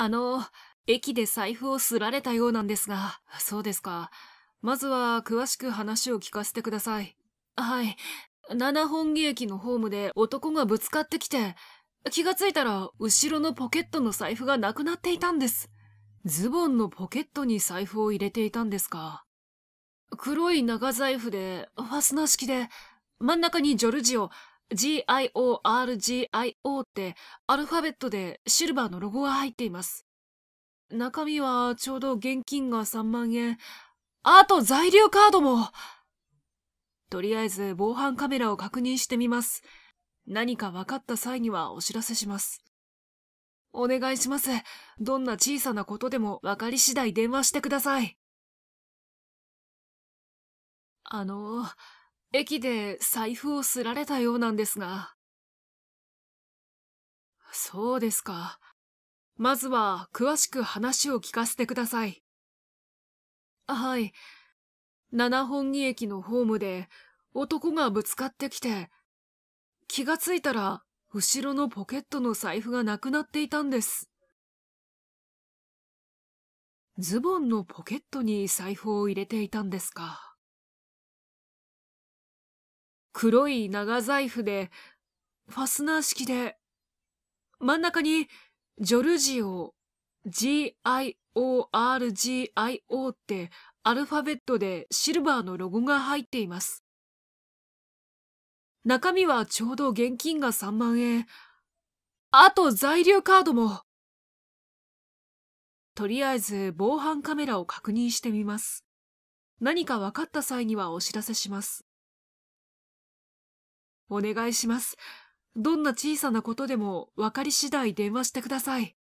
あの、駅で財布をすられたようなんですが、そうですか。まずは詳しく話を聞かせてください。はい。七本木駅のホームで男がぶつかってきて、気がついたら後ろのポケットの財布がなくなっていたんです。ズボンのポケットに財布を入れていたんですか。黒い長財布で、ファスナー式で、真ん中にジョルジオ、GIORGIO ってアルファベットでシルバーのロゴが入っています。中身はちょうど現金が3万円。あと在留カードもとりあえず防犯カメラを確認してみます。何か分かった際にはお知らせします。お願いします。どんな小さなことでも分かり次第電話してください。あのー、駅で財布をすられたようなんですが。そうですか。まずは詳しく話を聞かせてください。はい。七本木駅のホームで男がぶつかってきて、気がついたら後ろのポケットの財布がなくなっていたんです。ズボンのポケットに財布を入れていたんですか。黒い長財布で、ファスナー式で、真ん中に、ジョルジオ、G-I-O-R-G-I-O ってアルファベットでシルバーのロゴが入っています。中身はちょうど現金が3万円。あと在留カードも。とりあえず防犯カメラを確認してみます。何か分かった際にはお知らせします。お願いします。どんな小さなことでも分かり次第電話してください。